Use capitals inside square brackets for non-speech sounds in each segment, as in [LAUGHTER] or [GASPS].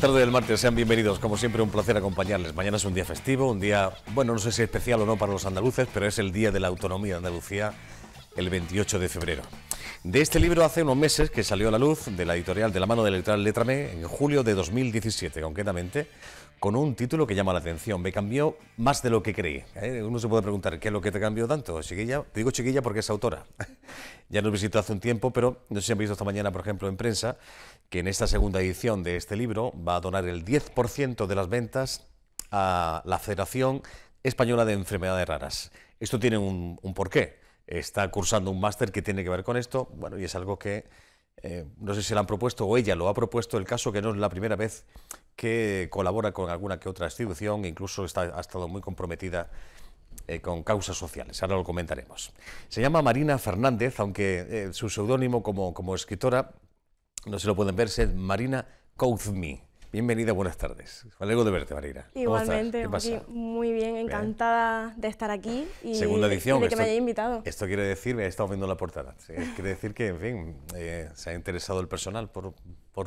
tarde del martes, sean bienvenidos. Como siempre, un placer acompañarles. Mañana es un día festivo, un día, bueno, no sé si especial o no para los andaluces, pero es el Día de la Autonomía de Andalucía, el 28 de febrero. De este libro hace unos meses que salió a la luz de la editorial de la mano de la editorial Letrame en julio de 2017, concretamente, con un título que llama la atención. Me cambió más de lo que creí. ¿eh? Uno se puede preguntar, ¿qué es lo que te cambió tanto, chiquilla? Te digo chiquilla porque es autora. [LAUGHS] ya nos visitó hace un tiempo, pero no sé si han visto esta mañana, por ejemplo, en prensa, que en esta segunda edición de este libro va a donar el 10% de las ventas a la Federación Española de Enfermedades Raras. Esto tiene un, porqué. Está cursando un máster que tiene que ver con esto, bueno, y es algo que eh, no sé si la han propuesto o ella lo ha propuesto el caso, que no es la primera vez que colabora con alguna que otra institución, incluso está, ha estado muy comprometida eh, con causas sociales. Ahora lo comentaremos. Se llama Marina Fernández, aunque eh, su seudónimo como escritora no se lo pueden ver, es Marina Kouzmi... Bienvenida, buenas tardes. Me alegro de verte, Marina. Igualmente, muy bien, encantada de estar aquí y, Segunda edición, de que me hayas invitado. Esto quiere decir, he estado viendo la portada, quiere decir que, en fin, eh, se ha interesado el personal por,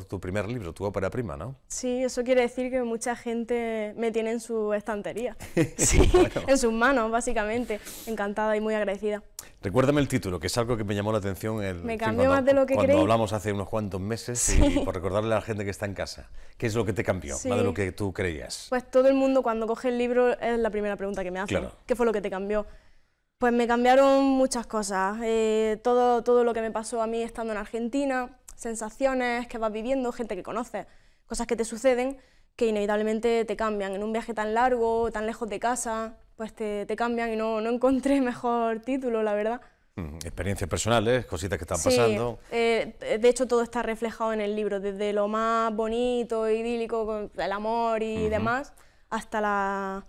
tu primer libro, tu ópera prima, ¿no? Sí, eso quiere decir que mucha gente me tiene en su estantería, [LAUGHS] sí, en sus manos, básicamente. Encantada y muy agradecida. Recuérdame el título, que es algo que me llamó la atención cuando, lo que hablamos hace unos cuantos meses, por recordarle a la gente que está en casa, ¿qué es lo que te cambió, más de lo que tú creías? Pues todo el mundo cuando coge el libro es la primera pregunta que me hacen. ¿qué fue lo que te cambió? Pues me cambiaron muchas cosas, eh, todo, todo lo que me pasó a mí estando en Argentina, sensaciones que vas viviendo, gente que conoces, cosas que te suceden que inevitablemente te cambian. En un viaje tan largo, tan lejos de casa, pues te, cambian y no, no encontré [LAUGHS] mejor título, la verdad. Mm, experiencias personales, cositas que están pasando. Eh, de hecho, todo está reflejado en el libro, desde lo más bonito, idílico, el amor y demás, hasta la,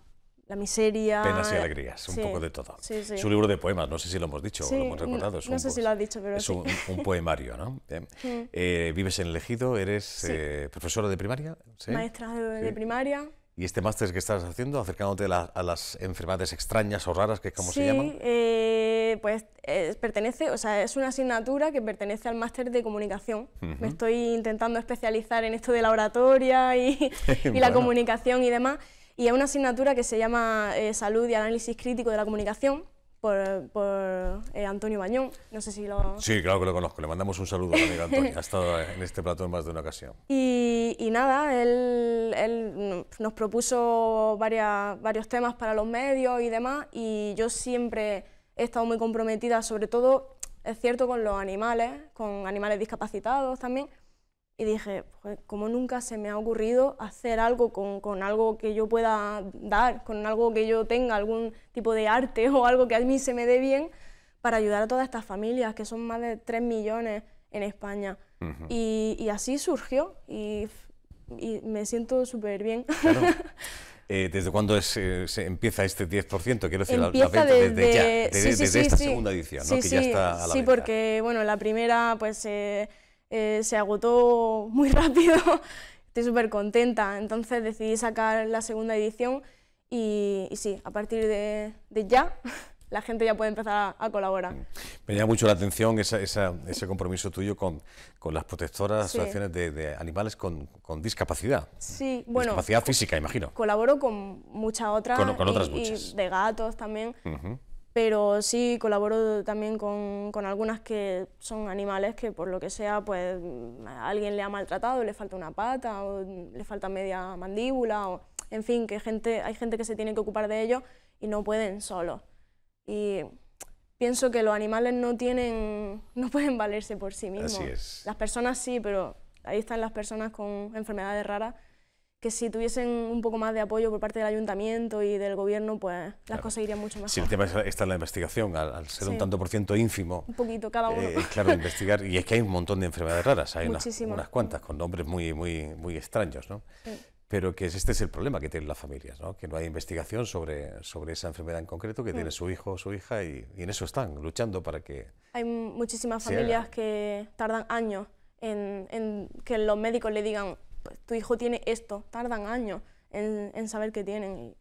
la miseria. Penas y eh, alegrías, un poco de todo. Es un libro de poemas, no sé si lo hemos dicho, lo hemos recordado. Es no, un, sé si lo has dicho, pero Es un, poemario, ¿no? [LAUGHS] Eh, vives en Elegido, eres eh, profesora de primaria. Maestra de, primaria. ¿Y este máster que estás haciendo, acercándote a las enfermedades extrañas o raras, que es como se llaman? pues pertenece, o sea, es una asignatura que pertenece al máster de comunicación. Me estoy intentando especializar en esto de la oratoria y, [LAUGHS] la comunicación y demás y es una asignatura que se llama eh, Salud y Análisis Crítico de la Comunicación por, por eh, Antonio Bañón, no sé si lo... Sí, claro que lo conozco, le mandamos un saludo a amiga Antonio, ha estado en este plato en más de una ocasión. [LAUGHS] Y, y nada, él, él, nos propuso varias, varios temas para los medios y demás, y yo siempre he estado muy comprometida, sobre todo, es cierto, con los animales, con animales discapacitados también, y dije, pues, como nunca se me ha ocurrido hacer algo con, algo que yo pueda dar, con algo que yo tenga, algún tipo de arte [LAUGHS] o algo que a mí se me dé bien, para ayudar a todas estas familias, que son más de 3 millones en España. y, así surgió y, me siento súper bien. [LAUGHS] Eh, ¿Desde cuándo eh, se empieza este 10%? Quiero decir, empieza desde, ya, desde, esta segunda edición, ¿no? que ya está a la Sí, porque bueno, la primera pues... Eh, eh, se agotó muy [LAUGHS] rápido, estoy súper contenta, entonces decidí sacar la segunda edición y, sí, a partir de, ya [LAUGHS] la gente ya puede empezar a, colaborar. Me llama mucho la atención ese compromiso tuyo con, las protectoras, asociaciones de, animales con, discapacidad. Sí, bueno. Discapacidad física, imagino. Colaboro con muchas otras. Con, otras muchas. de gatos también pero sí colaboro también con, con, algunas que son animales que por lo que sea, pues alguien le ha maltratado, le falta una pata, o le falta media mandíbula, en fin, que gente, hay gente que se tiene que ocupar de ellos y no pueden solos. Y pienso que los animales no tienen, [LAUGHS] no pueden valerse por sí mismos. Así es. Las personas sí, pero ahí están las personas con enfermedades raras que si tuviesen un poco más de apoyo por parte del ayuntamiento y del gobierno, pues las cosas irían mucho más Sí, el tema está en la investigación, al, ser un tanto por ciento ínfimo. Un poquito cada uno. Eh, claro, [LAUGHS] investigar, y es que hay un montón de enfermedades raras, hay unas, cuantas con nombres muy, muy, muy extraños, ¿no? Pero que este es el problema que tienen las familias, ¿no? que no hay investigación sobre, sobre esa enfermedad en concreto que mm. tiene su hijo o su hija y, en eso están, luchando para que... Hay muchísimas familias que tardan años en, en que los médicos le digan pues, tu hijo tiene esto, tardan años en, en saber que tienen.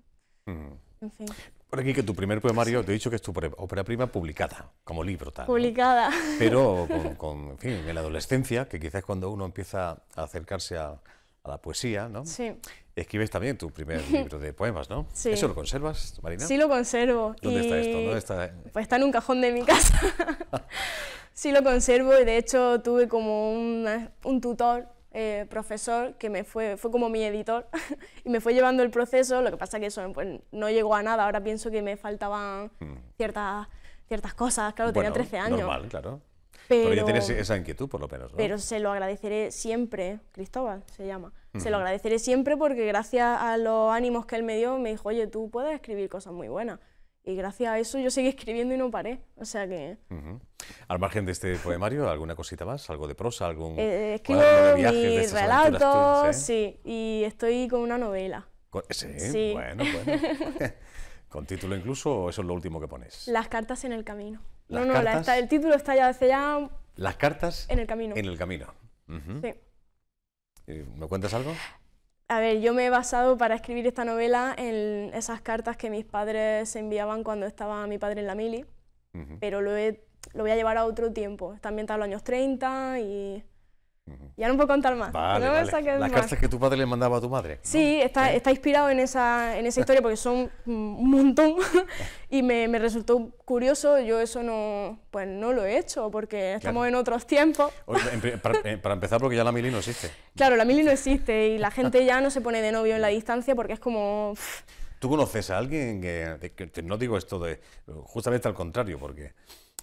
Por aquí que tu primer poemario, te he dicho que es tu ópera prima publicada, como libro tal. Publicada. Pero [LAUGHS] en fin, la adolescencia, que quizás cuando uno empieza a acercarse a, la poesía, ¿no? Sí. Escribes también tu primer [LAUGHS] libro de poemas, ¿no? Sí. ¿Eso lo conservas, Marina? Sí, lo conservo. ¿Dónde está esto? Pues está en un cajón de mi casa. [LAUGHS] sí, lo conservo y de hecho tuve como un tutor eh, profesor que me fue, fue como mi editor [LAUGHS] y me fue llevando el proceso, lo que pasa que eso pues, no llegó a nada, ahora pienso que me faltaban mm. ciertas, ciertas cosas, claro, tenía 13 años. Normal, claro. Pero, ya tienes esa inquietud, por lo menos. Pero se lo agradeceré siempre, Cristóbal se llama. Se lo agradeceré siempre porque gracias a los ánimos que él me dio, me dijo, oye, tú puedes escribir cosas muy buenas y gracias a eso yo seguí escribiendo y no paré. O sea que... Al margen de este poemario, ¿alguna cosita más? ¿Algo de prosa? ¿Algún eh, eh, escribo mis relatos, ¿Eh? ¿sí? Y estoy con una novela. Sí, bueno, bueno. [LAUGHS] ¿Con título incluso o eso es lo último que pones? Las cartas en el camino. no, no, el título está ya hace ya... Las cartas... En el camino. En el camino. Sí. ¿Me cuentas algo? A ver, yo me he basado para escribir esta novela en esas cartas que mis padres enviaban cuando estaba mi padre en la mili, pero lo, he, lo voy a llevar a otro tiempo. Está los años 30 y ya no puedo contar más. Las cartas que tu padre le mandaba a tu madre. Sí, ¿Eh? está, inspirado en esa, en esa [LAUGHS] historia porque son un montón [LAUGHS] y me, resultó curioso. Yo eso no, pues no lo he hecho porque estamos en otros tiempos. Eh, para, empezar, porque ya la mili no existe. [LAUGHS] Claro, la mili no existe y la gente ya no se pone de novio en la distancia porque es como. ¿Tú conoces a alguien que, no digo esto de justamente al contrario porque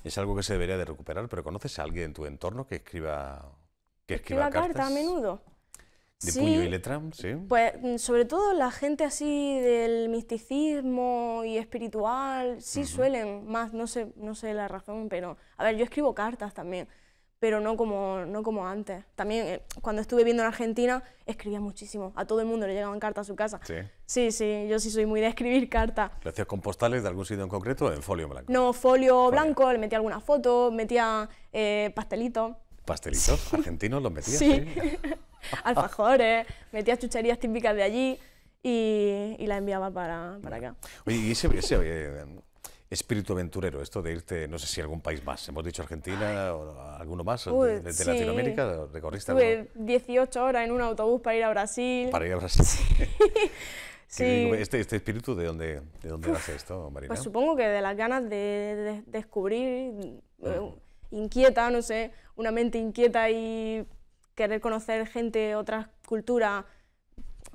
es algo que se debería de recuperar, pero conoces a alguien en tu entorno que escriba que escriba, cartas? a menudo. De puño y letra, sí. Pues mm, sobre todo la gente así del misticismo y espiritual, sí suelen más, no sé, no sé la razón, pero a ver, yo escribo cartas también, pero no como, no como antes. También eh, cuando estuve viviendo en Argentina escribía muchísimo, a todo el mundo le llegaban cartas a su casa. Sí. Sí, sí, yo sí soy muy de escribir cartas. ¿Lo hacías con postales de algún sitio en concreto o en folio blanco? No, folio, blanco, le metía alguna foto, metía eh, pastelitos pastelitos argentinos los metías. Sí, ¿eh? [LAUGHS] alfajores, metía chucherías típicas de allí y, y las enviaba para, para acá. Oye, y ese, eh, espíritu aventurero, esto de irte, no sé si a algún país más, hemos dicho Argentina o alguno más, desde de, de Latinoamérica, Estuve 18 horas en un autobús para ir a Brasil. Para ir a Brasil. Sí. [LAUGHS] Este, este, espíritu de dónde, de dónde nace esto, Marina? Pues supongo que de las ganas de, descubrir inquieta, no sé, una mente inquieta y querer conocer gente, otras culturas.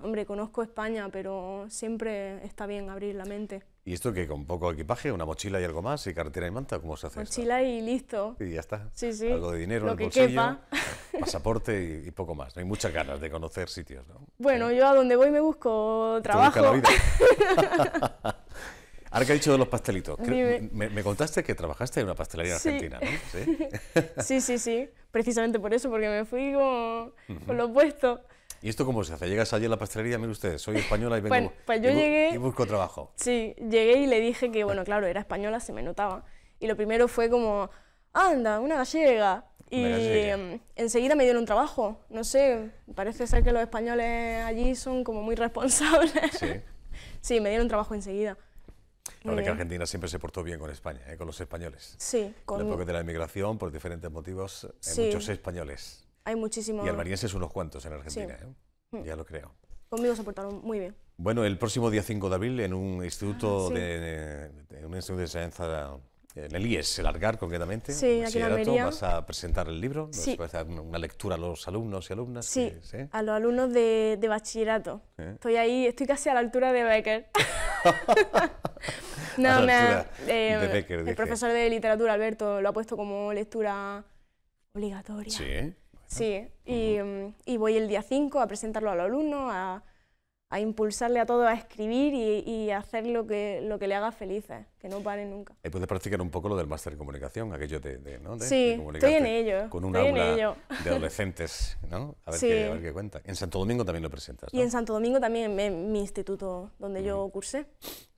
Hombre, conozco España, pero siempre está bien abrir la mente. ¿Y esto que ¿Con poco equipaje? ¿Una mochila y algo más? ¿Y carretera y manta? ¿Cómo se hace Mochila y listo. Y ya está. Sí, sí. Algo de dinero Lo en bolsillo, quepa. [LAUGHS] pasaporte y, poco más. hay muchas ganas de conocer sitios, Bueno, yo a donde voy me busco trabajo. [LAUGHS] [LAUGHS] Ahora que ha dicho de los pastelitos, me, contaste que trabajaste en una pastelería argentina, ¿no? [LAUGHS] ¿Sí? ¿Sí? sí, Precisamente por eso, porque me fui con lo opuesto. ¿Y esto cómo se hace? ¿Llegas allí a la pastelería? Mire usted, soy española y vengo pues yo y, llegué, y busco trabajo. Sí, llegué y le dije que, bueno, claro, era española, se me notaba. Y lo primero fue como, anda, una gallega. Y em, enseguida me dieron un trabajo. No sé, parece ser que los españoles allí son como muy responsables. Sí. [LAUGHS] sí, me dieron trabajo enseguida. La que Argentina siempre se portó bien con España, ¿eh? con los españoles. Sí. Con... En la de la inmigración, por diferentes motivos, eh, hay muchos españoles. Hay muchísimos. Y almerienses unos cuantos en Argentina, ¿eh? ya lo creo. Conmigo se portaron muy bien. Bueno, el próximo día 5 de abril, en un instituto, ah, de, un instituto de enseñanza en el IES, el ARGAR concretamente, sí, aquí en vas a presentar el libro, vas a hacer una lectura a los alumnos y alumnas. Sí, a los alumnos de, bachillerato. ¿Eh? Estoy ahí, estoy casi a la altura de Becker. [LAUGHS] no, eh, de Becker, el profesor de literatura, Alberto, lo ha puesto como lectura obligatoria. Sí, sí. Mm, y, voy el día 5 a presentarlo a los alumnos, a a impulsarle a todo, a escribir y, hacer lo que, lo que le haga feliz, que no paren nunca. Y eh, puedes practicar un poco lo del máster en comunicación, aquello de, ¿no? sí, estoy en ello. Con un aula de adolescentes, ¿no? A ver, qué, cuenta. En Santo Domingo también lo presentas, Y en Santo Domingo también, en mi instituto donde yo mm. cursé.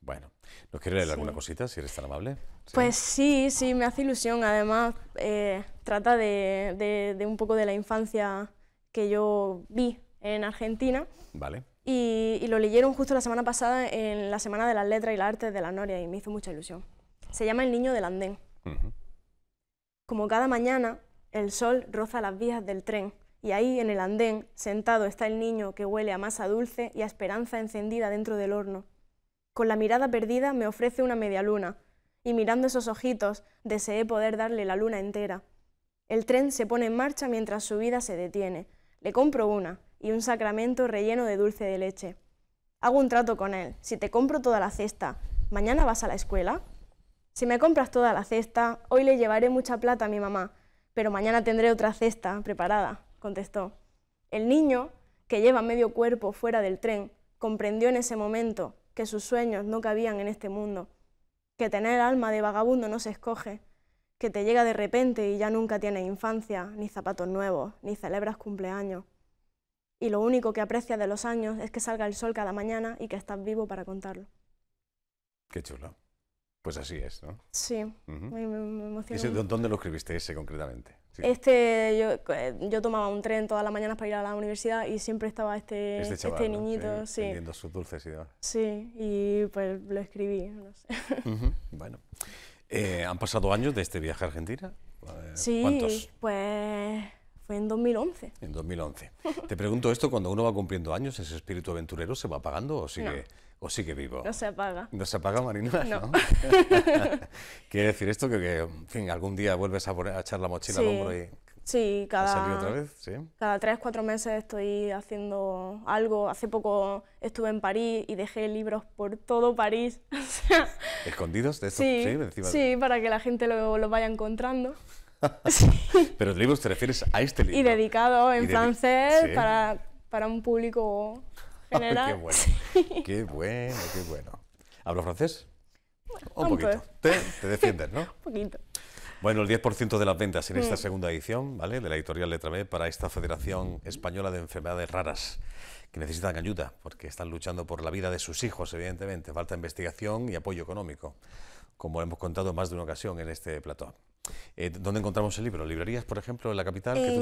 Bueno, ¿nos quieres leer alguna cosita, si eres tan amable? Pues sí, sí, me hace ilusión. Además, eh, trata de, de un poco de la infancia que yo vi en Argentina. Vale y, lo leyeron justo la semana pasada en la Semana de las Letras y las Artes de la Noria y me hizo mucha ilusión. Se llama El Niño del Andén. Como cada mañana, el sol roza las vías del tren y ahí en el andén, sentado, está el niño que huele a masa dulce y a esperanza encendida dentro del horno. Con la mirada perdida me ofrece una media luna y mirando esos ojitos deseé poder darle la luna entera. El tren se pone en marcha mientras su vida se detiene. Le compro una y un sacramento relleno de dulce de leche. Hago un trato con él. Si te compro toda la cesta, ¿mañana vas a la escuela? Si me compras toda la cesta, hoy le llevaré mucha plata a mi mamá, pero mañana tendré otra cesta preparada, contestó. El niño, que lleva medio cuerpo fuera del tren, comprendió en ese momento que sus sueños no cabían en este mundo, que tener alma de vagabundo no se escoge, que te llega de repente y ya nunca tienes infancia, ni zapatos nuevos, ni celebras cumpleaños y lo único que aprecias de los años es que salga el sol cada mañana y que estás vivo para contarlo. Qué chulo. Pues así es, ¿no? Sí, ¿Dónde lo escribiste ese concretamente? Este, yo, eh, yo, tomaba un tren todas las mañanas para ir a la universidad y siempre estaba este, este, este niñito, sí, sus dulces y demás. Sí, y pues lo escribí, Bueno, eh, ¿han pasado años de este viaje a Argentina? Eh, sí, pues en 2011. En 2011. Te pregunto esto, cuando uno va cumpliendo años, ¿ese espíritu aventurero se va apagando o sigue, o sigue vivo? No se apaga. ¿No se apaga, Marina? No. [LAUGHS] [LAUGHS] Quiere decir esto que, en fin, algún día vuelves a, poner, a echar la mochila al hombro y... Sí, cada, otra vez? ¿Sí? cada tres, cuatro meses estoy haciendo algo. Hace poco estuve en París y dejé libros por todo París. [LAUGHS] ¿Escondidos de eso? Sí, para que la gente lo, lo vaya encontrando. [LAUGHS] Pero el libro te refieres a este libro. Y dedicado en francés para, para, un público general. qué, bueno. qué bueno, qué bueno. ¿Hablo francés? Bueno, un, poquito. Te, te, defiendes, ¿no? [LAUGHS] un poquito. Bueno, el 10% de las ventas en esta mm. segunda edición, ¿vale? De la editorial Letra B para esta Federación Española de Enfermedades Raras que necesitan ayuda, porque están luchando por la vida de sus hijos, evidentemente. Falta investigación y apoyo económico, como hemos contado más de una ocasión en este plató. Eh, ¿Dónde encontramos el libro? ¿Librerías, por ejemplo, en la capital, em,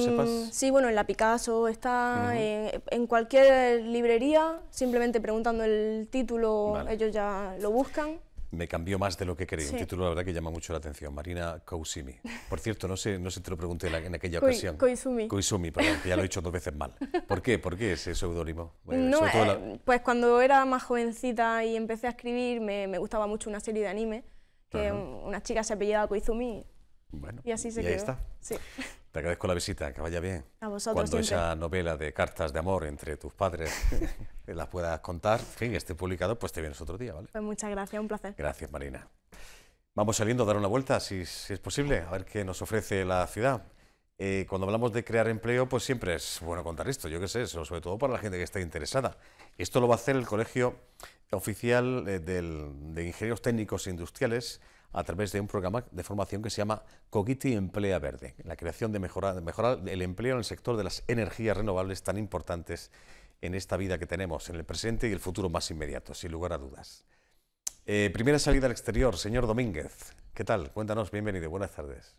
Sí, bueno, en la Picasso, está en, cualquier librería, simplemente preguntando el título, ellos ya lo buscan. Me cambió más de lo que creí, un título la verdad que llama mucho la atención, Marina Kousimi. Por cierto, no sé, no sé te lo pregunté en aquella ocasión. Koizumi. Koizumi, perdón, ya lo he dicho dos veces mal. ¿Por qué? ¿Por qué ese pseudónimo? no, eh, Pues cuando era más jovencita y empecé a escribir, me, gustaba mucho una serie de anime, que una chica se apellidaba Koizumi bueno, y así se y Ahí está. Sí. Te agradezco la visita, que vaya bien. A vosotros. Cuando esa novela de cartas de amor entre tus padres [LAUGHS] las puedas contar, en fin, esté publicado, pues te vienes otro día, ¿vale? Pues muchas gracias, un placer. Gracias, Marina. Vamos saliendo a dar una vuelta, si, si es posible, a ver qué nos ofrece la ciudad. Eh, cuando hablamos de crear empleo, pues siempre es bueno contar esto, yo qué sé, sobre todo para la gente que está interesada. Esto lo va a hacer el Colegio Oficial eh, del, de Ingenieros Técnicos e Industriales a través de un programa de formación que se llama Cogiti Emplea Verde, la creación de mejorar, el empleo en el sector de las energías renovables tan importantes en esta vida que tenemos, en el presente y el futuro más inmediato, sin lugar a dudas. Eh, primera salida al exterior, señor Domínguez. ¿Qué tal? Cuéntanos, bienvenido, buenas tardes.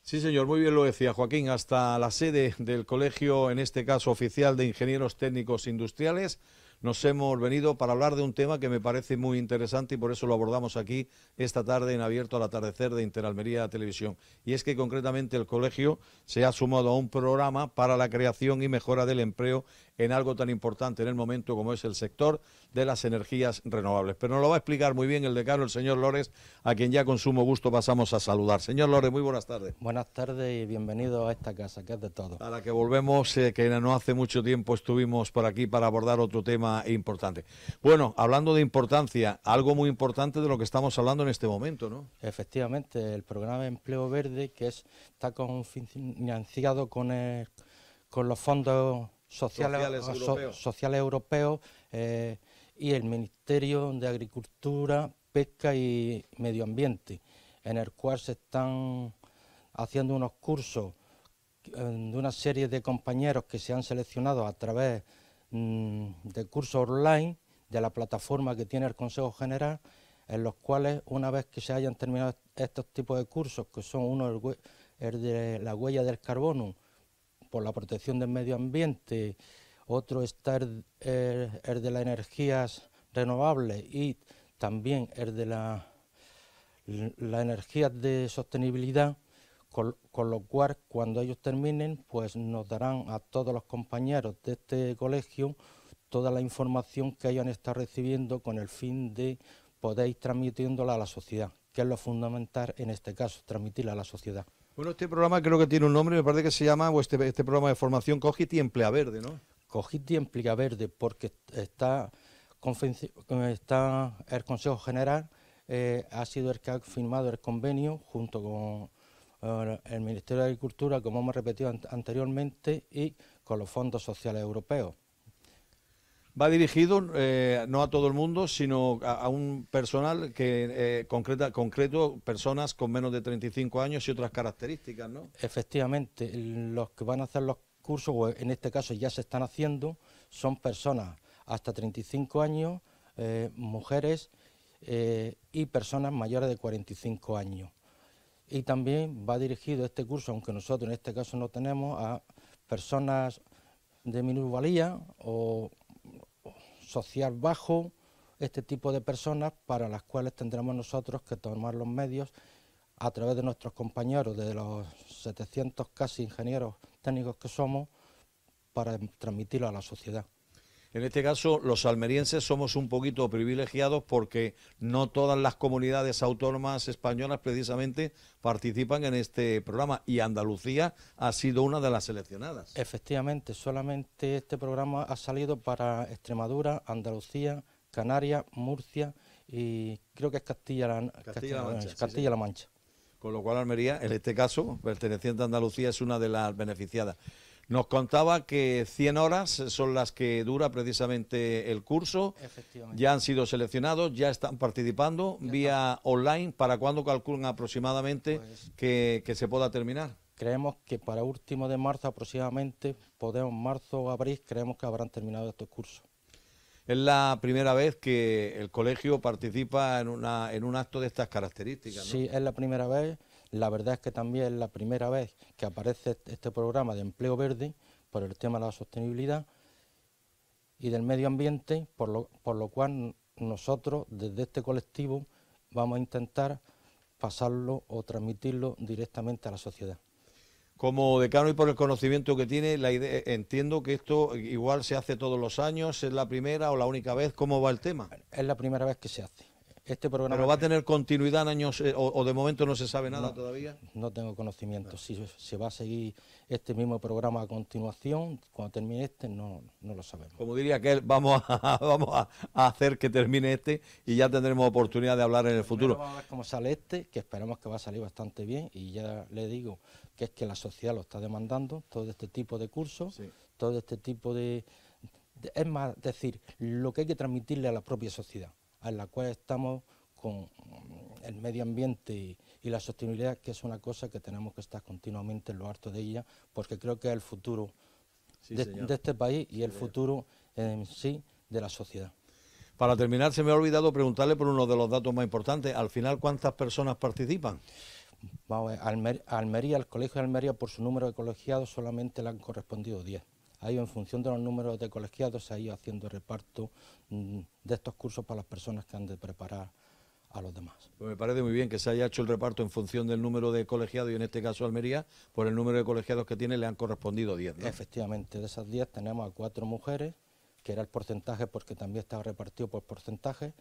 Sí, señor, muy bien lo decía Joaquín, hasta la sede del colegio, en este caso oficial de Ingenieros Técnicos Industriales, nos hemos venido para hablar de un tema que me parece muy interesante y por eso lo abordamos aquí esta tarde en abierto al atardecer de Interalmería Televisión. Y es que concretamente el colegio se ha sumado a un programa para la creación y mejora del empleo en algo tan importante en el momento como es el sector de las energías renovables. Pero nos lo va a explicar muy bien el decano, el señor Lores, a quien ya con sumo gusto pasamos a saludar. Señor Lores, muy buenas tardes. Buenas tardes y bienvenido a esta casa, que es de todo. A la que volvemos, eh, que no hace mucho tiempo estuvimos por aquí para abordar otro tema importante. Bueno, hablando de importancia, algo muy importante de lo que estamos hablando en este momento, ¿no? Efectivamente, el programa de empleo verde que es, está con, financiado con, con los fondos sociales, europeos, eh, y el Ministerio de Agricultura, Pesca y Medio Ambiente, en el cual se están haciendo unos cursos eh, de una serie de compañeros que se han seleccionado a través de Mm, de cursos online de la plataforma que tiene el Consejo General, en los cuales una vez que se hayan terminado estos tipos de cursos, que son uno el, de la huella del carbono por la protección del medio ambiente, otro está el, de las energías renovables y también el de las la energías de sostenibilidad, con, lo cual cuando ellos terminen pues nos darán a todos los compañeros de este colegio toda la información que hayan estado recibiendo con el fin de poder ir transmitiéndola a la sociedad, que es lo fundamental en este caso, transmitirla a la sociedad. Bueno, este programa creo que tiene un nombre, me parece que se llama, o este, este programa de formación Cogiti Emplea Verde, ¿no? Cogiti Emplea Verde, porque está, está el Consejo General, eh, ha sido el que ha firmado el convenio junto con el Ministerio de Agricultura, como hemos repetido anteriormente, y con los fondos sociales europeos. Va dirigido eh, no a todo el mundo, sino a, un personal que eh, concreta, concreto, personas con menos de 35 años y otras características, ¿no? Efectivamente, los que van a hacer los cursos, o en este caso ya se están haciendo, son personas hasta 35 años, eh, mujeres y personas mayores de 45 años y también va dirigido este curso, aunque nosotros en este caso no tenemos, a personas de minusvalía o social bajo, este tipo de personas para las cuales tendremos nosotros que tomar los medios a través de nuestros compañeros, de los 700 casi ingenieros técnicos que somos, para transmitirlo a la sociedad. En este caso, los almerienses somos un poquito privilegiados porque no todas las comunidades autónomas españolas precisamente participan en este programa y Andalucía ha sido una de las seleccionadas. Efectivamente, solamente este programa ha salido para Extremadura, Andalucía, Canarias, Murcia y creo que es Castilla-La Mancha. -La Mancha. Con lo cual Almería, en este caso, perteneciente a Andalucía, es una de las beneficiadas. Nos contaba que 100 horas son las que dura precisamente el curso. Efectivamente. Ya han sido seleccionados, ya están participando vía online. ¿Para cuándo calculan aproximadamente pues que, se pueda terminar? Creemos que para último de marzo aproximadamente, podemos marzo o abril, creemos que habrán terminado estos cursos. Es la primera vez que el colegio participa en, una, en un acto de estas características. ¿no? Sí, es la primera vez. La verdad es que también es la primera vez que aparece este programa de empleo verde por el tema de la sostenibilidad y del medio ambiente, por lo, cual nosotros desde este colectivo vamos a intentar pasarlo o transmitirlo directamente a la sociedad. Como decano y por el conocimiento que tiene, la entiendo que esto igual se hace todos los años, es la primera o la única vez, ¿cómo va el tema? Es la primera vez que se hace. Este programa. ¿Pero va a tener continuidad en años eh, o, de momento no se sabe nada todavía? No tengo conocimiento. Si se va a seguir este mismo programa a continuación, cuando termine este, no, no lo sabemos. Como diría que vamos, a, [LAUGHS] vamos a, hacer que termine este y ya tendremos oportunidad de hablar en el futuro. Vamos a ver cómo sale este, que esperamos que va a salir bastante bien y ya le digo que es que la sociedad lo está demandando, todo este tipo de cursos, todo este tipo de... Es más, decir, lo que hay que transmitirle a la propia sociedad en la cual estamos con el medio ambiente y, la sostenibilidad, que es una cosa que tenemos que estar continuamente en lo harto de ella, porque creo que es el futuro de, este país y el futuro en sí de la sociedad. Para terminar, se me ha olvidado preguntarle por uno de los datos más importantes. Al final, ¿cuántas personas participan? Vamos Almería, Almería, el Colegio de Almería, por su número de colegiados, solamente le han correspondido 10 ha en función de los números de colegiados, se ha ido haciendo reparto mm, de estos cursos para las personas que han de preparar a los demás. Pues me parece muy bien que se haya hecho el reparto en función del número de colegiados y en este caso Almería, por el número de colegiados que tiene le han correspondido 10. ¿no? Efectivamente, de esas 10 tenemos a cuatro mujeres, que era el porcentaje porque también estaba repartido por porcentaje,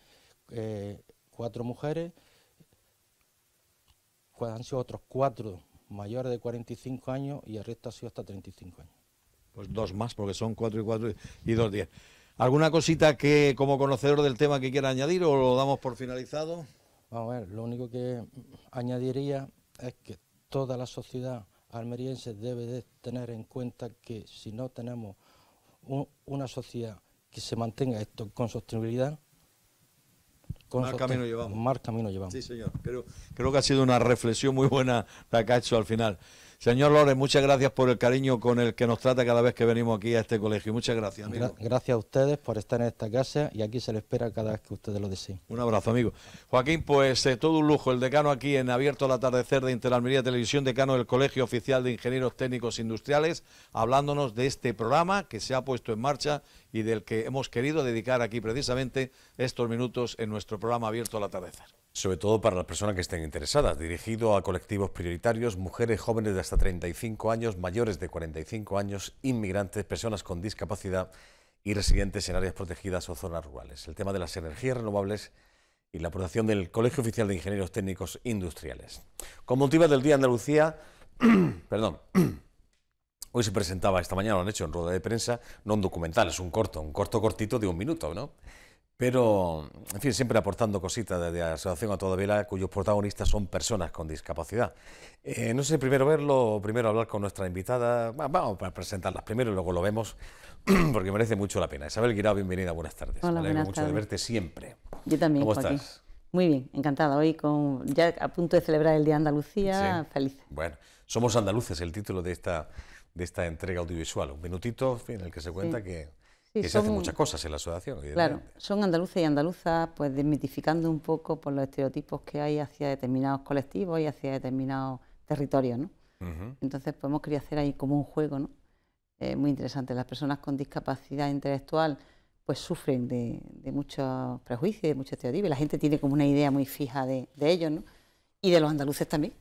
eh, cuatro mujeres, han sido otros cuatro mayores de 45 años y el resto ha sido hasta 35 años. Pues dos más, porque son cuatro y cuatro y dos diez. ¿Alguna cosita que, como conocedor del tema, que quiera añadir o lo damos por finalizado? Vamos a ver, lo único que añadiría es que toda la sociedad almeriense debe de tener en cuenta que si no tenemos una sociedad que se mantenga esto con sostenibilidad, con camino llevamos. camino llevamos. Sí, señor. Creo, creo que ha sido una reflexión muy buena la que ha hecho al final. Señor Lores, muchas gracias por el cariño con el que nos trata cada vez que venimos aquí a este colegio. Muchas gracias, amigo. gracias a ustedes por estar en esta casa y aquí se le espera cada vez que ustedes lo deseen. Un abrazo, amigo. Joaquín, pues eh, todo un lujo. El decano aquí en Abierto al Atardecer de Interalmería Televisión, decano del Colegio Oficial de Ingenieros Técnicos Industriales, hablándonos de este programa que se ha puesto en marcha y del que hemos querido dedicar aquí precisamente estos minutos en nuestro programa abierto al atardecer. Sobre todo para las personas que estén interesadas, dirigido a colectivos prioritarios, mujeres jóvenes de hasta 35 años, mayores de 45 años, inmigrantes, personas con discapacidad y residentes en áreas protegidas o zonas rurales. El tema de las energías renovables y la aportación del Colegio Oficial de Ingenieros Técnicos Industriales. Con motivo del Día Andalucía, [CLEARS THROAT] perdón, [CLEARS THROAT] Hoy se presentaba, esta mañana lo han hecho en rueda de prensa, no un documental, es un corto, un corto cortito de un minuto, ¿no? Pero, en fin, siempre aportando cositas de, Asociación a toda vela, cuyos protagonistas son personas con discapacidad. Eh, no sé, primero verlo, primero hablar con nuestra invitada, vamos a presentarlas primero y luego lo vemos, [CLEARS THROAT] porque merece mucho la pena. Isabel Guirao, bienvenida, buenas tardes. Hola, Me mucho de verte siempre. Yo también, ¿Cómo estás? Muy bien, encantada. Hoy con, ya a punto de celebrar el Día Andalucía, feliz. Bueno, Somos Andaluces, el título de esta de esta entrega audiovisual. Un minutito en el que se cuenta que, se hacen muchas cosas en la asociación. Claro, son andaluces y andaluzas, pues desmitificando un poco por pues, los estereotipos que hay hacia determinados colectivos y hacia determinados territorios, ¿no? Entonces, podemos hemos hacer ahí como un juego, ¿no? Eh, muy interesante. Las personas con discapacidad intelectual pues sufren de, muchos prejuicios, de muchos estereotipos, y la gente tiene como una idea muy fija de, de ellos, ¿no? Y de los andaluces también.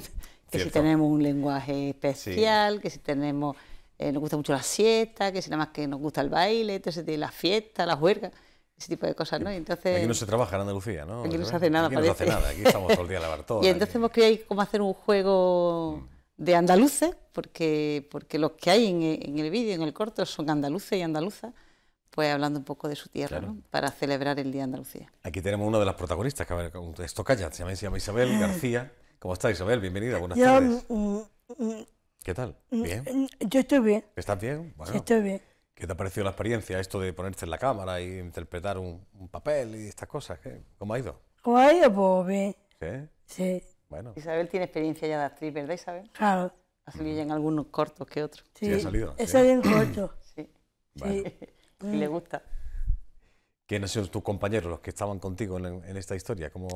[LAUGHS] que si tenemos un lenguaje especial, que si tenemos, eh, nos gusta mucho la siesta, que si nada más que nos gusta el baile, entonces la fiesta, la juerga, ese tipo de cosas, ¿no? Y entonces, aquí no se trabaja en Andalucía, ¿no? Aquí no se hace nada, aquí No se hace nada, aquí estamos todo el día a lavar todo. Y entonces hemos querido como hacer un juego mm. de andaluces, porque, porque los que hay en, el vídeo, en el corto, son andaluces y andaluza, pues hablando un poco de su tierra, ¿no? para celebrar el Día de Andalucía. Aquí tenemos una de las protagonistas, que a ver, esto se llama Isabel [GASPS] García, ¿Cómo estás Isabel? Bienvenida, buenas tardes. Mm, mm, mm. ¿Qué tal? ¿Bien? Yo estoy bien. ¿Estás bien? Bueno, estoy bien. ¿Qué te ha parecido la experiencia, esto de ponerte en la cámara y interpretar un, papel y estas cosas? ¿Cómo ha ido? ¿Cómo ha ido? Pues bien. ¿Sí? Sí. Bueno. Isabel tiene experiencia ya de actriz, ¿verdad, Isabel? Claro. Ha salido ya en algunos cortos que otros. Sí, ha salido. He salido en cortos. [CLEARS THROAT] sí. Bueno. [LAUGHS] Le gusta. ¿Quiénes sido tus compañeros, los que estaban contigo en, esta historia? ¿Cómo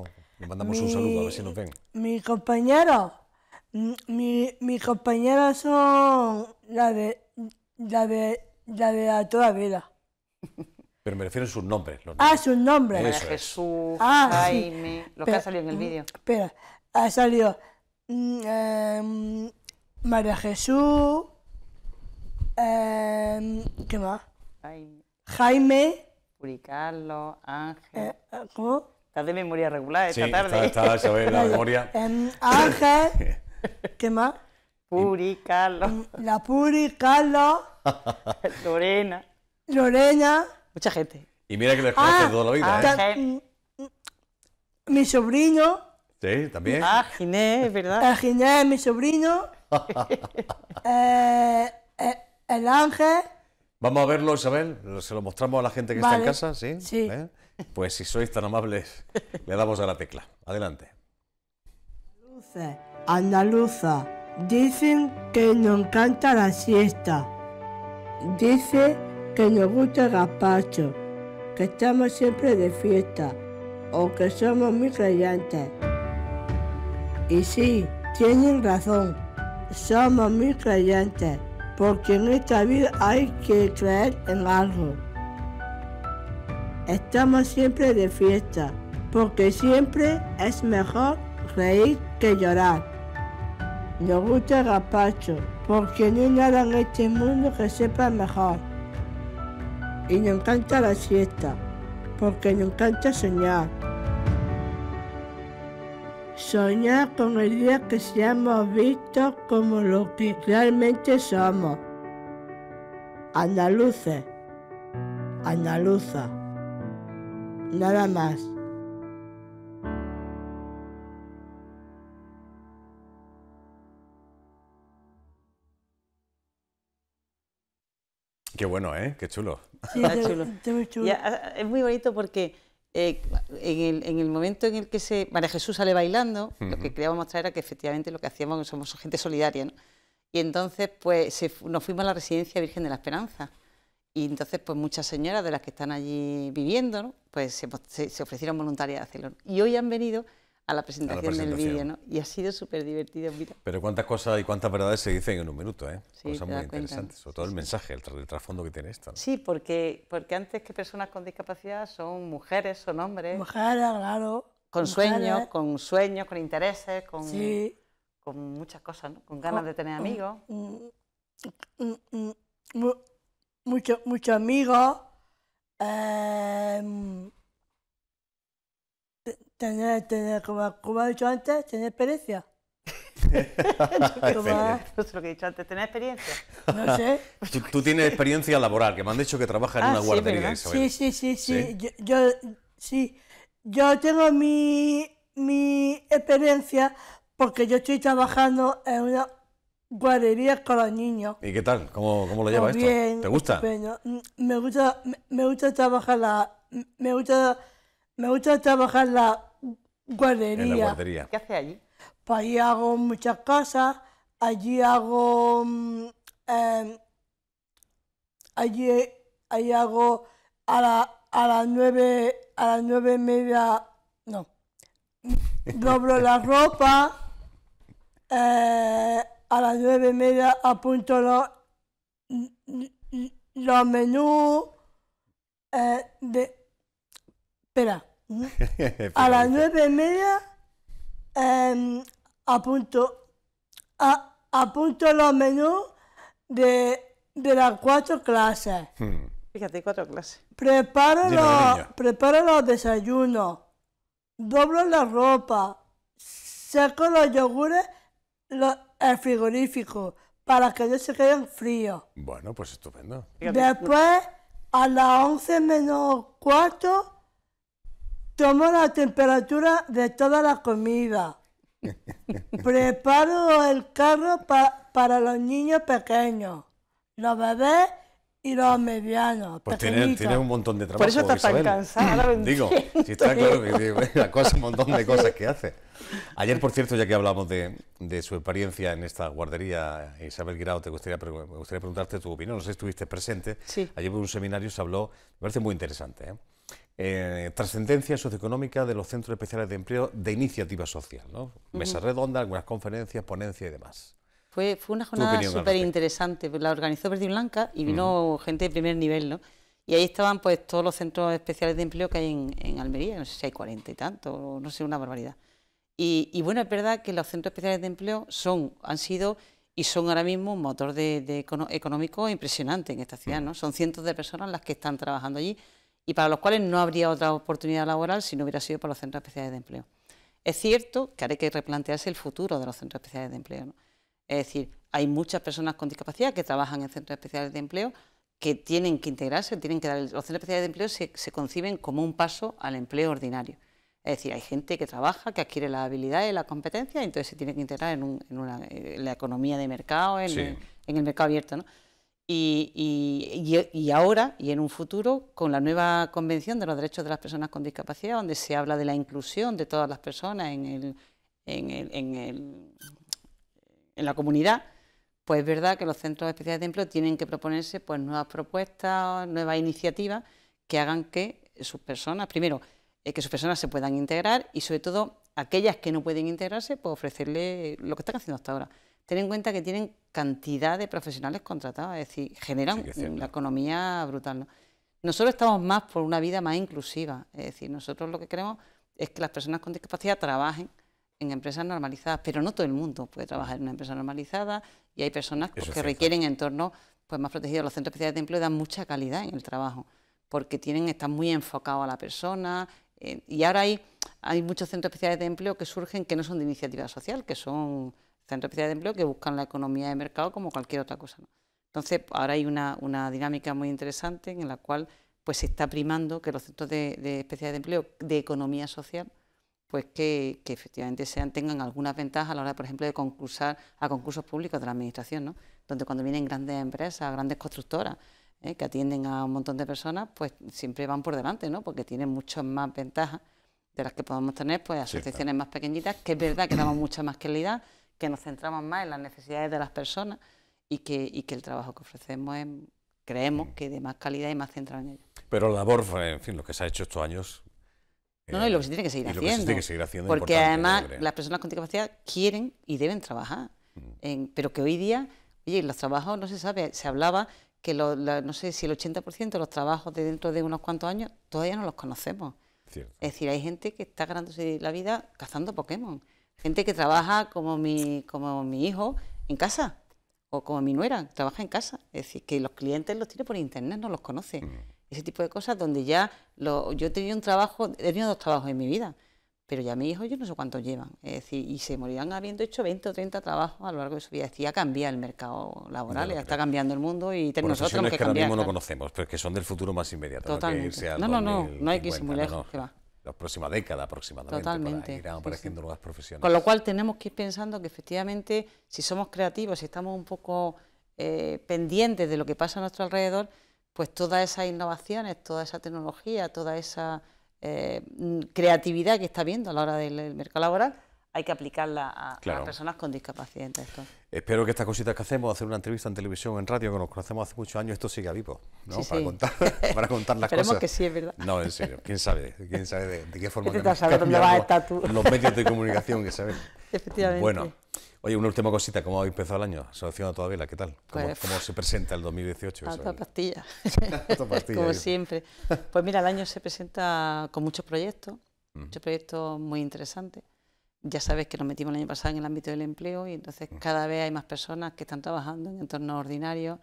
mandamos un saludo a ver si nos ven? ¿Mi compañero? mi, mis compañeros son la de, la de, la de toda vida. Pero me refiero a sus nombres. Los ah, nombres. Ah, sus nombres. María Jesús, ah, Jaime, Lo que ha salido en el vídeo. Espera, ha salido em, María Jesús, em, ¿qué más? Jaime. Jaime Puri, Carlos, Ángel. Eh, eh, ¿Cómo? Estás de memoria regular esta sí, tarde. Está, está, la memoria. Ángel, [LAUGHS] ¿qué más? Puri, Carlos. Mm, la Puri, Carlos. [LAUGHS] Lorena. Lorena. Mucha gente. Y mira que les conoces ah, toda la vida, ¿eh? Mm, mm, mi sobrino. Sí, también. Ah, [LAUGHS] Ginés, ¿verdad? El eh, Ginés, mi sobrino. el Ángel. Vamos a verlo, Isabel. Se lo mostramos a la gente que está en casa, ¿sí? Sí. ¿Eh? Pues si sois tan amables, [LAUGHS] le damos a la tecla. Adelante. Andaluza, andaluza, dicen que nos encanta la siesta. Dice que nos gusta el gazpacho, que estamos siempre de fiesta o que somos muy creyentes. Y sí, tienen razón, somos muy creyentes porque en esta vida hay que creer en algo. Estamos siempre de fiesta, porque siempre es mejor reír que llorar. Nos gusta el rapacho, porque no hay nada en este mundo que sepa mejor. Y nos encanta la siesta, porque nos encanta soñar. Soñar con el día que seamos vistos como lo que realmente somos. Andaluces, andaluza, nada más. Qué bueno, ¿eh? Qué chulo. es muy bonito porque eh, en, el, momento en el que se, María Jesús sale bailando, lo que queríamos mostrar era que efectivamente lo que hacíamos somos gente solidaria. ¿no? Y entonces pues nos fuimos a la residencia Virgen de la Esperanza. Y entonces pues muchas señoras de las que están allí viviendo, pues, pues se, se, ofrecieron voluntarias a hacerlo. Y hoy han venido a la presentación, del vídeo, ¿no? Y ha sido súper divertido, mira. Pero cuántas cosas y cuántas verdades se dicen en un minuto, ¿eh? Sí, cosas muy interesantes, sobre todo el mensaje, el, trasfondo que tiene esto. Sí, porque, porque antes que personas con discapacidad son mujeres, son hombres. Mujeres, claro. Con sueños, con sueños, con intereses, con, con muchas cosas, ¿no? Con ganas de tener amigos. Muchos mucho amigos. Eh, em, tener, tener como, como dicho antes, tener experiencia. [LAUGHS] es pues lo que he dicho antes, tener experiencia? No sé. [LAUGHS] Tú, tienes experiencia laboral, que me han dicho que trabajas en ah, una guardería, Sí, sí, sí, sí. Yo, tengo mi, mi experiencia porque yo estoy trabajando en una guardería con los niños. ¿Y qué tal? ¿Cómo, cómo lo llevas pues esto? ¿Te gusta? Me gusta, me- gusta trabajar la, me gusta me gusta trabajar la guardería. ¿Qué hace allí? Pues allí hago muchas cosas. Allí hago. Mm, em, allí, allí, hago a, las nueve. A las nueve y media. No. [LAUGHS] Doblo la ropa. Eh, a las nueve y media apunto los, los menús. Eh, de, espera, [LAUGHS] a las nueve y media em, apunto, los menús de, las cuatro clases. Hmm. Fíjate, cuatro clases. Preparo los, los desayunos, doblo la ropa, seco los yogures, el frigorífico, para que no se queden fríos. Bueno, pues estupendo. Después, a las once menos cuarto, Tomo la temperatura de toda la comida. [LAUGHS] Preparo el carro para los niños pequeños, los bebés y los medianos. Pues tienes, un montón de trabajo. Por eso estás [LAUGHS] digo, si está claro que [LAUGHS] un montón de cosas que hace. Ayer, por cierto, ya que hablamos de, su experiencia en esta guardería, Isabel Grau, te gustaría, me gustaría preguntarte tu opinión. No sé si estuviste presente. Ayer por un seminario se habló, me parece muy interesante. ¿eh? Eh, trascendencia socioeconómica de los centros especiales de empleo de iniciativa social, ¿no? Mesa redonda, algunas conferencias, ponencias y demás. Fue, fue una jornada súper interesante, la organizó Verde Blanca y vino gente de primer nivel, ¿no? Y ahí estaban pues todos los centros especiales de empleo que hay en, Almería, no sé si hay 40 y tanto, no sé, una barbaridad. Y, bueno, es verdad que los centros especiales de empleo son, han sido y son ahora mismo un motor de, económico impresionante en esta ciudad, mm. ¿no? Son cientos de personas las que están trabajando allí y para los cuales no habría otra oportunidad laboral si no hubiera sido por los centros especiales de empleo. Es cierto que hay que replantearse el futuro de los centros especiales de empleo. Es decir, hay muchas personas con discapacidad que trabajan en centros especiales de empleo que tienen que integrarse, tienen que dar. Los centros especiales de empleo se, conciben como un paso al empleo ordinario. Es decir, hay gente que trabaja, que adquiere las habilidades, la competencia y entonces se tiene que integrar en, la economía de mercado, en, en el mercado abierto. ¿no? Y, ahora y en un futuro con la nueva Convención de los Derechos de las Personas con Discapacidad, donde se habla de la inclusión de todas las personas en, la comunidad, pues es verdad que los centros especiales de empleo tienen que proponerse pues, nuevas propuestas, nuevas iniciativas que hagan que sus personas, primero, eh, que sus personas se puedan integrar y sobre todo aquellas que no pueden integrarse, pues ofrecerle lo que están haciendo hasta ahora ten en cuenta que tienen cantidad de profesionales contratados, es decir, generan una economía brutal. ¿no? Nosotros estamos más por una vida más inclusiva, es decir, nosotros lo que queremos es que las personas con discapacidad trabajen en empresas normalizadas, pero no todo el mundo puede trabajar en una empresa normalizada y hay personas que requieren entornos pues, más protegidos. Los centros especiales de empleo dan mucha calidad en el trabajo porque tienen están muy enfocados a la persona eh, y ahora hay, hay muchos centros especiales de empleo que surgen que no son de iniciativa social, que son centros especiales de empleo que buscan la economía de mercado como cualquier otra cosa. Entonces, ahora hay una, dinámica muy interesante en la cual pues se está primando que los centros de, de especiales de empleo de economía social pues que, efectivamente sean, tengan algunas ventajas a la hora, por ejemplo, de concursar a concursos públicos de la Administración, ¿no? donde cuando vienen grandes empresas, grandes constructoras, ¿eh? que atienden a un montón de personas, pues siempre van por delante, ¿no? porque tienen muchas más ventajas de las que podemos tener pues asociaciones más pequeñitas, que es verdad que damos mucha más calidad, que nos centramos más en las necesidades de las personas y que, que el trabajo que ofrecemos es, creemos que de más calidad y más centrado en ello. Pero la labor, en fin, lo que se ha hecho estos años... No, no, y lo que eh, se tiene que seguir, haciendo, que se tiene que seguir haciendo. Porque además las personas con discapacidad quieren y deben trabajar, mm. pero que hoy día, oye, los trabajos no se sabe, se hablaba que no sé si el 80% de los trabajos de dentro de unos cuantos años todavía no los conocemos. Es decir, hay gente que está ganándose la vida cazando Pokémon gente que trabaja como mi, como mi hijo en casa o como mi nuera, trabaja en casa. Es decir, que los clientes los tiene por internet, no los conoce. Mm. Ese tipo de cosas donde ya yo he tenido un trabajo, he tenido dos trabajos en mi vida, pero ya mi hijo yo no sé cuántos llevan. Es decir, y se morían habiendo hecho 20 o 30 trabajos a lo largo de su vida. Es decir, ya cambia el mercado laboral, ya está cambiando el mundo y tenemos nosotros que, que ahora mismo no conocemos, pero que son del futuro más inmediato. Totalmente. No, no, no, no, hay que irse muy lejos, que va la próxima década aproximadamente. apareciendo nuevas profesiones. Con lo cual tenemos que ir pensando que efectivamente, si somos creativos, si estamos un poco eh, pendientes de lo que pasa a nuestro alrededor, pues todas esas innovaciones, toda esa tecnología, toda esa eh, mm, creatividad que está viendo a la hora del mercado laboral, hay que aplicarla a, las personas con discapacidad Espero que estas cositas que hacemos, hacer una entrevista en televisión, en radio, que nos conocemos hace muchos años, esto siga vivo, ¿no? para, Contar, [LAUGHS] para contar las Esperemos que sí, es verdad. No, en serio, quién sabe, quién sabe de, qué forma sabe los medios de comunicación que saben. Efectivamente. Bueno, oye, una última cosita, ¿cómo ha empezado el año? Soluciona a toda ¿qué tal? Pues ¿Cómo, se presenta el 2018? Tanta [LAUGHS] [LAUGHS] pastilla, como siempre. Pues mira, el año se presenta con muchos proyectos, mm. muchos proyectos muy interesantes ya sabes que nos metimos el año pasado en el ámbito del empleo y entonces cada vez hay más personas que están trabajando en entornos ordinarios,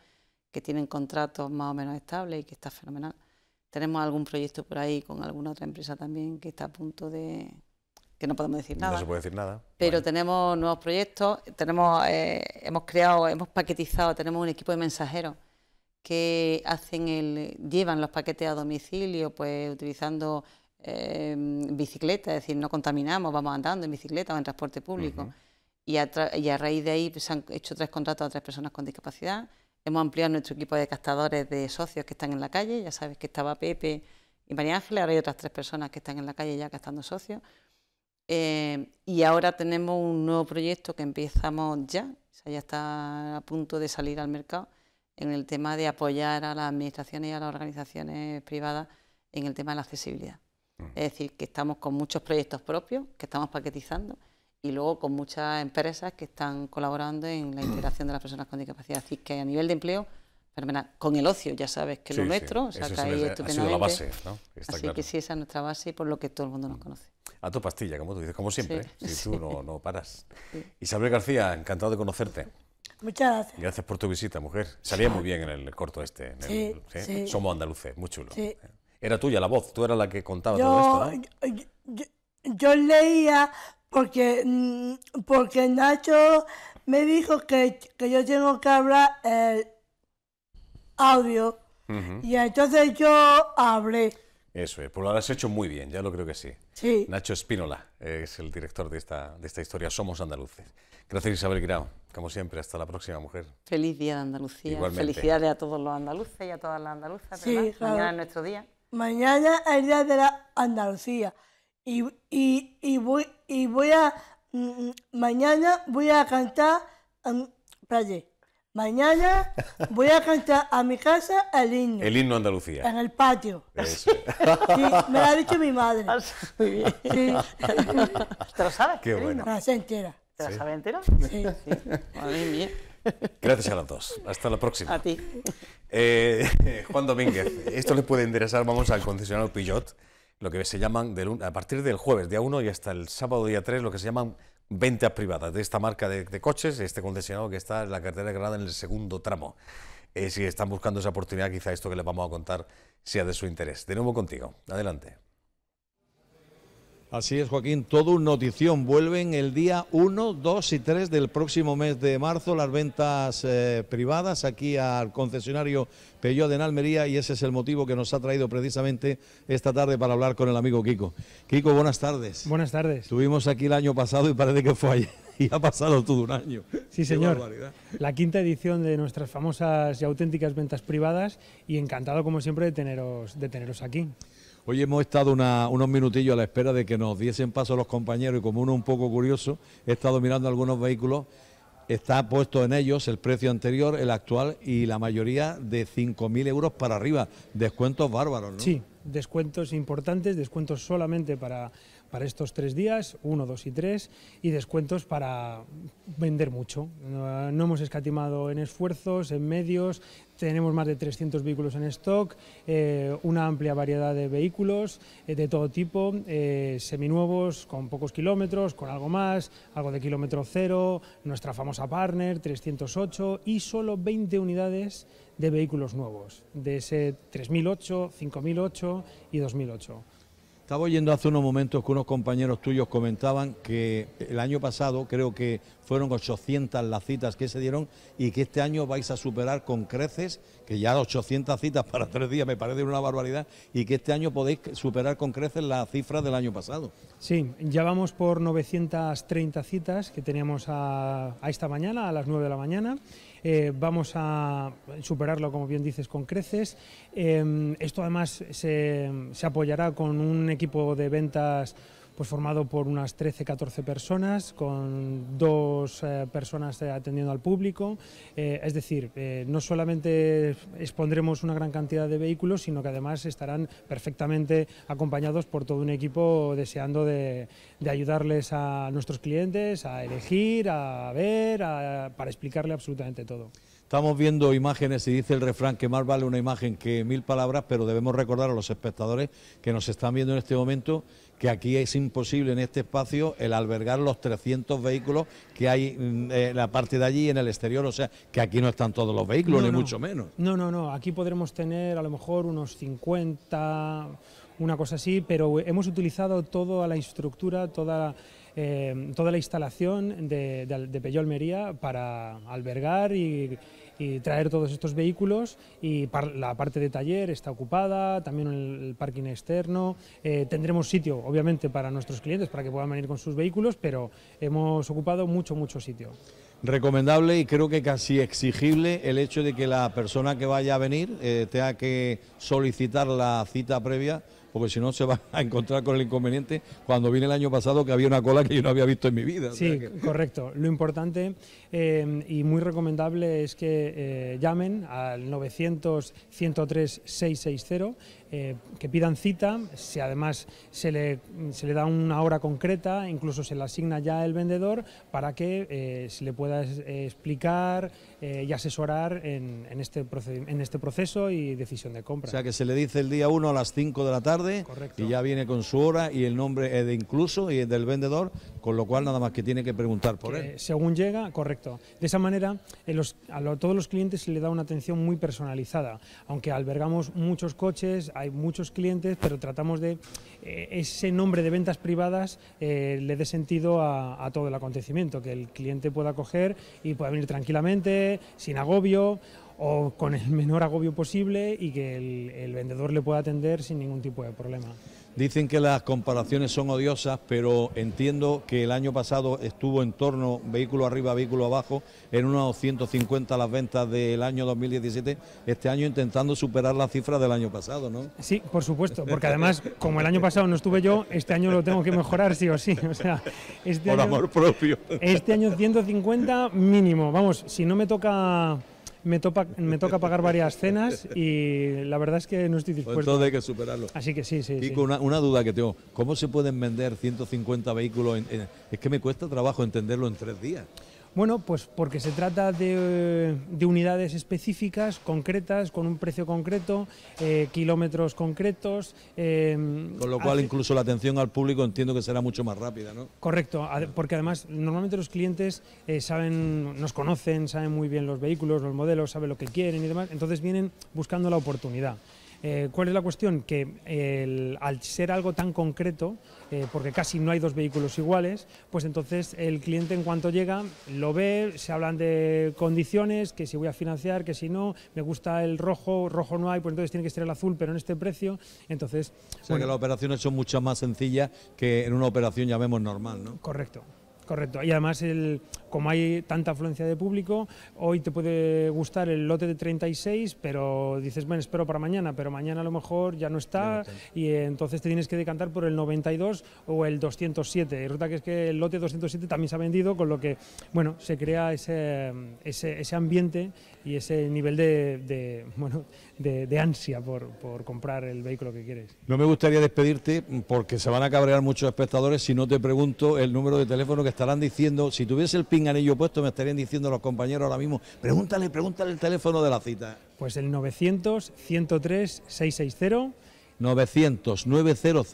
que tienen contratos más o menos estables y que está fenomenal. Tenemos algún proyecto por ahí con alguna otra empresa también que está a punto de... que no podemos decir nada. No se puede decir nada. Pero tenemos nuevos proyectos, tenemos, eh, hemos creado, hemos paquetizado, tenemos un equipo de mensajeros que hacen el, llevan los paquetes a domicilio, pues utilizando Em, bicicleta, es decir, no contaminamos, vamos andando en bicicleta o en transporte público. y, a raíz de ahí pues, se han hecho tres contratos a tres personas con discapacidad. Hemos ampliado nuestro equipo de captadores de socios que están en la calle. Ya sabes que estaba Pepe y María Ángeles, ahora hay otras tres personas que están en la calle ya castando socios. Em, y ahora tenemos un nuevo proyecto que empezamos ya, o sea, ya está a punto de salir al mercado, en el tema de apoyar a las administraciones y a las organizaciones privadas en el tema de la accesibilidad. Es decir, que estamos con muchos proyectos propios que estamos paquetizando y luego con muchas empresas que están colaborando en la integración de las personas con discapacidad. Así que a nivel de empleo, Con el ocio, ya sabes que lo nuestro, estupendamente. Ha sido la base, ¿no? Así que sí, esa es nuestra base y por lo que todo el mundo nos conoce. A tu pastilla, como tú dices, como siempre, ¿eh? si tú no, no paras. Isabel García, encantado de conocerte. Muchas gracias. Gracias por tu visita, mujer. Salía muy bien en el corto este. ¿eh? Somos andaluces, muy chulo. ¿eh? Era tuya la voz, tú eras la que contaba todo esto, yo, leía porque, mm, porque Nacho me dijo que, que yo tengo que hablar el audio. Y entonces yo hablé. Eso es, pues lo has hecho muy bien, ya lo creo que sí. Nacho Espínola es el director de esta, de esta historia, Somos Andaluces. Gracias Isabel Grau, como siempre, hasta la próxima mujer. Feliz Día de Andalucía, felicidades a todos los andaluces y a todas las andaluzas, sí, claro. mañana nuestro día mañana es día de la Andalucía y, y, voy, y voy a, mm, mm, mañana voy a cantar, Mañana [LAUGHS] voy a cantar a mi casa el himno. El himno Andalucía. En el patio. [LAUGHS] me lo ha dicho mi madre. Muy ah, bien. ¿Te sabes? Qué bueno. la entera. ¿Te la sabes entera? Sí. Muy bien. Gracias a las dos. Hasta la próxima. A ti. Eh, [LAUGHS] Juan Domínguez, esto le puede interesar, vamos al concesionario Pillot, lo que se llaman, a partir del jueves día 1 y hasta el sábado día 3, lo que se llaman ventas privadas de esta marca de, coches, este concesionario que está en la carretera de Granada en el segundo tramo. Eh, si están buscando esa oportunidad, quizá esto que les vamos a contar sea de su interés. De nuevo contigo, adelante. Así es, Joaquín, todo un notición. Vuelven el día 1, 2 y 3 del próximo mes de marzo las ventas eh, privadas aquí al concesionario Peugeot de Almería y ese es el motivo que nos ha traído precisamente esta tarde para hablar con el amigo Kiko. Kiko, buenas tardes. Buenas tardes. Estuvimos aquí el año pasado y parece que fue ayer [LAUGHS] y ha pasado todo un año. Sí, señor. La quinta edición de nuestras famosas y auténticas ventas privadas y encantado como siempre de teneros, de teneros aquí. Hoy hemos estado unos minutillos a la espera de que nos diesen paso los compañeros y como uno un poco curioso, he estado mirando algunos vehículos, está puesto en ellos el precio anterior, el actual y la mayoría de 5.000 euros para arriba, descuentos bárbaros, ¿no? Sí, descuentos importantes, descuentos solamente para, para estos tres días, uno, dos y tres... y descuentos para vender mucho. Ah, no, hemos escatimado en esfuerzos, en medios, tenemos más de 300 vehículos en stock, eh, una amplia variedad de vehículos eh, de todo tipo, eh, seminuevos con pocos kilómetros, con algo más, algo de kilómetro cero, nuestra famosa partner 308 y solo 20 unidades de vehículos nuevos, de ese 3008, 5008 y 2008. Estaba oyendo hace unos momentos que unos compañeros tuyos comentaban que el año pasado creo que fueron 800 las citas que se dieron y que este año vais a superar con creces, que ya 800 citas para tres días me parece una barbaridad, y que este año podéis superar con creces las cifras del año pasado. Sí, ya vamos por 930 citas que teníamos a, a esta mañana, a las 9 de la mañana. Eh, vamos a superarlo, como bien dices, con creces. Em, esto además se, se apoyará con un equipo de ventas pues formado por unas 13, 14 personas, con dos eh, personas eh, atendiendo al público. Eh, es decir, no solamente expondremos una gran cantidad de vehículos, sino que además estarán perfectamente acompañados por todo un equipo deseando de, ayudarles a nuestros clientes a elegir, a ver, para explicarle absolutamente todo. Estamos viendo imágenes y dice el refrán que más vale una imagen que mil palabras, pero debemos recordar a los espectadores que nos están viendo en este momento que aquí es imposible en este espacio el albergar los 300 vehículos que hay mm, en eh, la parte de allí en el exterior, o sea, que aquí no están todos los vehículos, ni mucho menos. No, no, no, aquí podremos tener a lo mejor unos 50, una cosa así, pero hemos utilizado toda la estructura, toda... Eh, toda la instalación de, de, para albergar y y traer todos estos vehículos y la parte de taller está ocupada, también el parking externo, eh, tendremos sitio obviamente para nuestros clientes para que puedan venir con sus vehículos, pero hemos ocupado mucho, mucho sitio. Recomendable y creo que casi exigible el hecho de que la persona que vaya a venir eh, tenga que solicitar la cita previa porque si no se va a encontrar con el inconveniente cuando vine el año pasado que había una cola que yo no había visto en mi vida. Sí, [LAUGHS] correcto. Lo importante eh, y muy recomendable es que eh, llamen al 900 103 660 eh, que pidan cita, si además se le, se le, da una hora concreta, incluso se le asigna ya el vendedor para que eh, se le pueda explicar eh, y asesorar este en, este proceso y decisión de compra. O sea, que se le dice el día 1 a las 5 de la tarde y ya viene con su hora y el nombre de incluso y del vendedor con lo cual nada más que tiene que preguntar por él. Según llega, correcto. De esa manera, a, todos los clientes se le da una atención muy personalizada, aunque albergamos muchos coches, hay muchos clientes, pero tratamos de eh, ese nombre de ventas privadas eh, le dé sentido a, todo el acontecimiento, que el cliente pueda coger y pueda venir tranquilamente, sin agobio o con el menor agobio posible y que el vendedor le pueda atender sin ningún tipo de problema. Dicen que las comparaciones son odiosas, pero entiendo que el año pasado estuvo en torno, vehículo arriba, vehículo abajo, en unos 150 las ventas del año 2017, este año intentando superar la cifras del año pasado, ¿no? Sí, por supuesto, porque [LAUGHS] además, como el año pasado no estuve yo, este año lo tengo que mejorar sí o sí, o sea, este por amor propio. Este año 150 mínimo, vamos, si no me toca me, me toca pagar varias cenas y la verdad es que no estoy pues dispuesto. Pues todo hay que superarlo. Así que sí, sí. Una, duda que tengo. ¿Cómo se pueden vender 150 vehículos? es que me cuesta trabajo entenderlo en tres días. Bueno, pues porque se trata de, unidades específicas, concretas, con un precio concreto, eh, kilómetros concretos. Eh, con lo cual, incluso la atención al público entiendo que será mucho más rápida, ¿no? Correcto, porque además normalmente los clientes eh, saben, nos conocen, saben muy bien los vehículos, los modelos, saben lo que quieren y demás, entonces vienen buscando la oportunidad. Eh, ¿Cuál es la cuestión? Que al ser algo tan concreto, eh, porque casi no hay dos vehículos iguales, pues entonces el cliente en cuanto llega lo ve, se hablan de condiciones, que si voy a financiar, que si no, me gusta el rojo, rojo no hay, pues entonces tiene que ser el azul, pero en este precio, entonces... O sea bueno, que las operaciones son muchas más sencillas que en una operación llamemos normal, ¿no? Correcto, correcto. Y además el, como hay tanta afluencia de público, hoy te puede gustar el lote de 36, pero dices, bueno, espero para mañana, pero mañana a lo mejor ya no está y entonces te tienes que decantar por el 92 o el 207. Y resulta que es que el lote 207 también se ha vendido, con lo que, bueno, se crea ese, ese, ese ambiente y ese nivel de, bueno, de, ansia por, por, comprar el vehículo que quieres. No me gustaría despedirte porque se van a cabrear muchos espectadores si no te pregunto el número de teléfono que estarán diciendo, si tuviese el puesto? Me estarían diciendo los compañeros ahora mismo. Pregúntale, pregúntale el teléfono de la cita. Pues el 900 103 660 900 900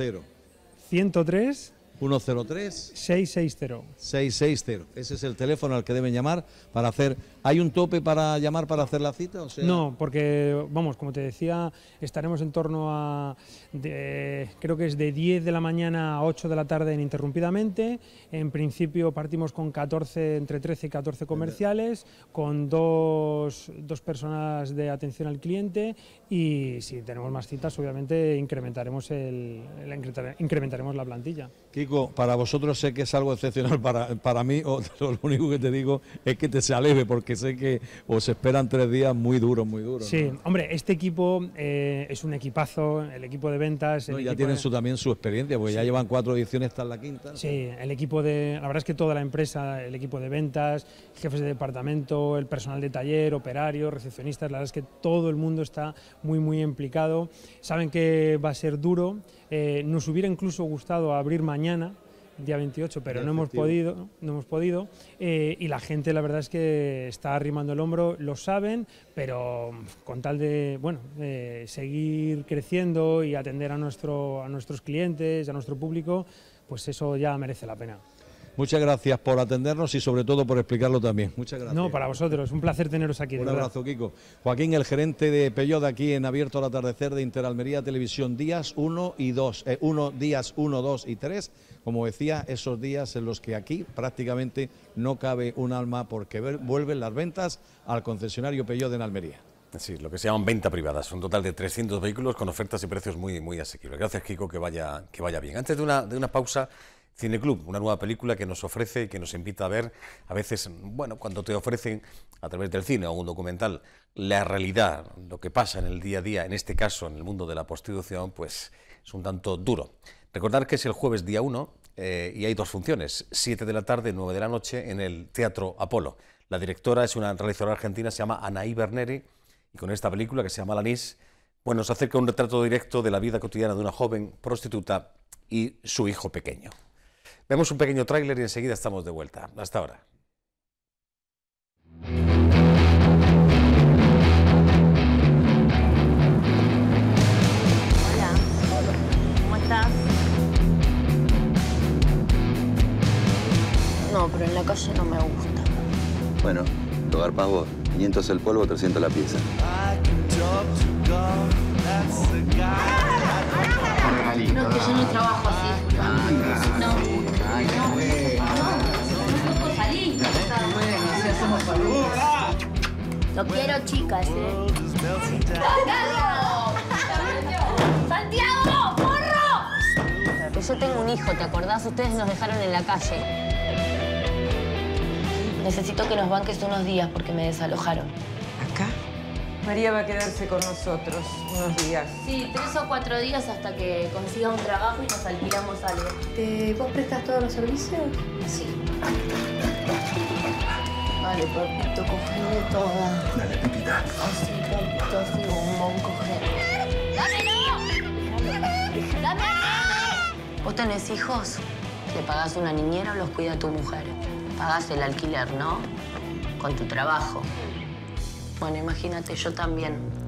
103 103 660 660. Ese es el teléfono al que deben llamar para hacer. ¿Hay un tope para llamar para hacer la cita? O No, porque vamos, como te decía, estaremos en torno a creo que es de 10 de la mañana a 8 de la tarde ininterrumpidamente. En principio partimos con 14 entre 13 y 14 comerciales con dos, dos personas de atención al cliente y si tenemos más citas obviamente incrementaremos incrementaremos la plantilla. Kiko, para vosotros sé que es algo excepcional, para, para mí [LAUGHS] lo único que te digo es que te se aleve, porque sé que os esperan tres días muy duros, muy duros. Sí, hombre, este equipo eh, es un equipazo, el equipo de ventas... ya tienen su, también su experiencia, porque ya llevan cuatro ediciones, hasta la quinta. Sí, el equipo de... La verdad es que toda la empresa, el equipo de ventas, jefes de departamento, el personal de taller, operarios, recepcionistas, la verdad es que todo el mundo está muy, muy implicado. Saben que va a ser duro. Eh, nos hubiera incluso gustado abrir mañana mañana, día 28, pero no hemos, podido, no hemos podido. Eh, y la gente, la verdad es que está arrimando el hombro, lo saben, pero con tal de bueno, seguir creciendo y atender a, nuestro, a nuestros clientes, a nuestro público, pues eso ya merece la pena. Muchas gracias por atendernos y sobre todo por explicarlo también. Muchas gracias. No, para vosotros, un placer teneros aquí. Un abrazo, Kiko. Joaquín, el gerente de de aquí en Abierto al Atardecer de Interalmería Televisión, días 1 y 2, eh, días 1, y 3, como decía, esos días en los que aquí prácticamente no cabe un alma porque vuelven las ventas al concesionario Peugeot en Almería. Sí, lo que se llaman venta privadas, un total de 300 vehículos con ofertas y precios muy, muy asequibles. Gracias, Kiko, que vaya, que vaya bien. Antes de una, de una pausa, Cineclub, una nueva película que nos ofrece y que nos invita a ver, a veces, bueno, cuando te ofrecen a través del cine o un documental la realidad, lo que pasa en el día a día, en este caso en el mundo de la prostitución, pues es un tanto duro. Recordar que es el jueves día 1 eh, y hay dos funciones, 7 de la tarde, 9 de la noche, en el Teatro Apolo. La directora es una realizadora argentina, se llama Anaí Berneri, y con esta película que se llama Lanis, bueno, nos acerca un retrato directo de la vida cotidiana de una joven prostituta y su hijo pequeño. Vemos un pequeño tráiler y enseguida estamos de vuelta. Hasta ahora. Hola. ¿Cómo estás? No, pero en la calle no me gusta. Bueno, lugar para 500 el polvo, 300 la pieza. No, que yo no trabajo así. No. Lo quiero, chicas, ¿eh? ¡Santiago! ¡Santiago! morro! yo tengo un hijo, ¿te acordás? Ustedes nos dejaron en la calle. Necesito que nos banques unos días porque me desalojaron. ¿Acá? María va a quedarse con nosotros unos días. Sí, tres o cuatro días hasta que consiga un trabajo y nos alquilamos algo. Eh, ¿Vos prestas todos los servicios? Sí. Dale, papito, cogele toda. Dale, pipita. Así, papito, así, bombón, cogele. ¡Dámelo! ¡Dámelo! ¡Dame! ¿Vos tenés hijos? Le pagás una niñera o los cuida tu mujer. Pagás el alquiler, ¿no? Con tu trabajo. Bueno, imagínate, yo también.